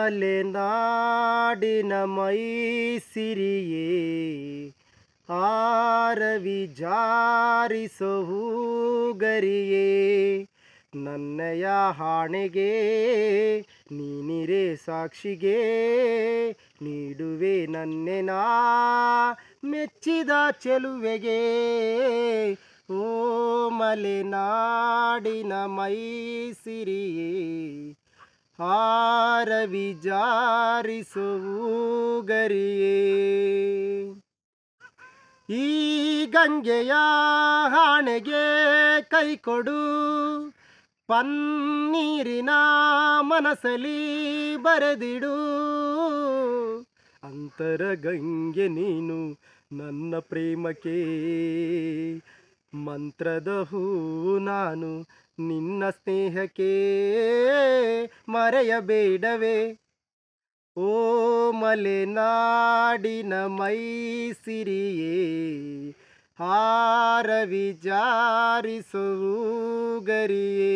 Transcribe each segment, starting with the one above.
ಮಲೆನಾಡಿನ ಮೈಸಿರಿಯೇ ಆರವಿ ಜಾರಿಸೋ ಗರಿಯೇ ನನ್ನಯ ಹಾಣೆಗೆ ನೀನಿರೆ ಸಾಕ್ಷಿಗೆ ನೀಡುವೆ ನನ್ನೆನಾ ಮೆಚ್ಚಿದ ಚೆಲುವೆಗೆ ಓ ಮಲೆನಾಡಿನ ಮೈಸಿರಿಯೇ ಹಾರ ಗರಿಯೇ ಈ ಗಂಗೆಯ ಹಾಣೆಗೆ ಕೈಕೊಡು ಪನ್ನೀರಿನ ಮನಸಲಿ ಬರೆದಿಡು ಅಂತರ ಗಂಗೆ ನೀನು ನನ್ನ ಪ್ರೇಮಕ್ಕೆ ಮಂತ್ರದ ಹೂ ನಾನು ನಿನ್ನ ಸ್ನೇಹಕ್ಕೆ ಮರೆಯಬೇಡವೇ ಓ ಮಲೆನಾಡಿನ ಮೈಸಿರಿಯೇ ಹಾರವಿ ಗರಿಯೇ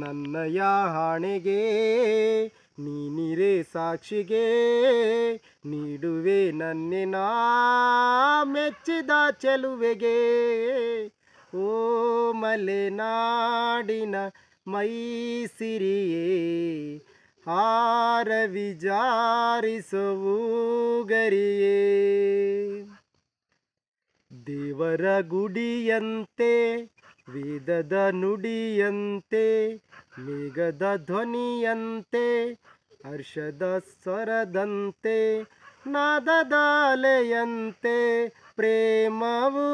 ನನ್ನಯ ಹಾಣೆಗೆ ನೀನಿರೆ ಸಾಕ್ಷಿಗೆ ನೀಡುವೆ ನಾ ಮೆಚ್ಚಿದ ಚೆಲುವೆಗೆ ಓ ಮಲೆನಾಡಿನ ಮೈಸಿರಿಯೇ ಹಾರ ಹಾರ ಗರಿಯೇ ದೇವರ ಗುಡಿಯಂತೆ ವೇದದ ನುಡಿಯಂತೆ ಮೇಘದ ಧ್ವನಿಯಂತೆ ಹರ್ಷದ ಸ್ವರದಂತೆ ನಾದದಾಲೆಯಂತೆ ಪ್ರೇಮವು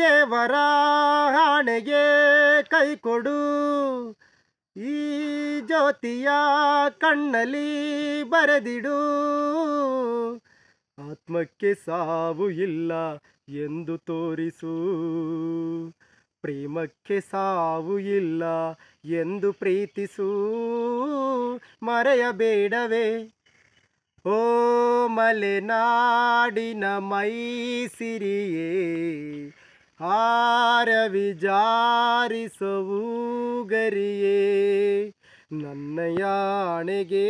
ದೇವರ ಹಣೆಗೆ ಕೈ ಕೊಡು ಈ ಜ್ಯೋತಿಯ ಕಣ್ಣಲ್ಲಿ ಬರೆದಿಡು ಆತ್ಮಕ್ಕೆ ಸಾವು ಇಲ್ಲ ಎಂದು ತೋರಿಸು ಪ್ರೇಮಕ್ಕೆ ಸಾವು ಇಲ್ಲ ಎಂದು ಪ್ರೀತಿಸು ಮರೆಯಬೇಡವೇ ಓ ಮಲೆನಾಡಿನ ಮೈಸಿರಿಯೇ ಹಾರ ವಿಜಾರಿಸವು ಗರಿಯೇ ನನ್ನಯಾಣೆಗೆ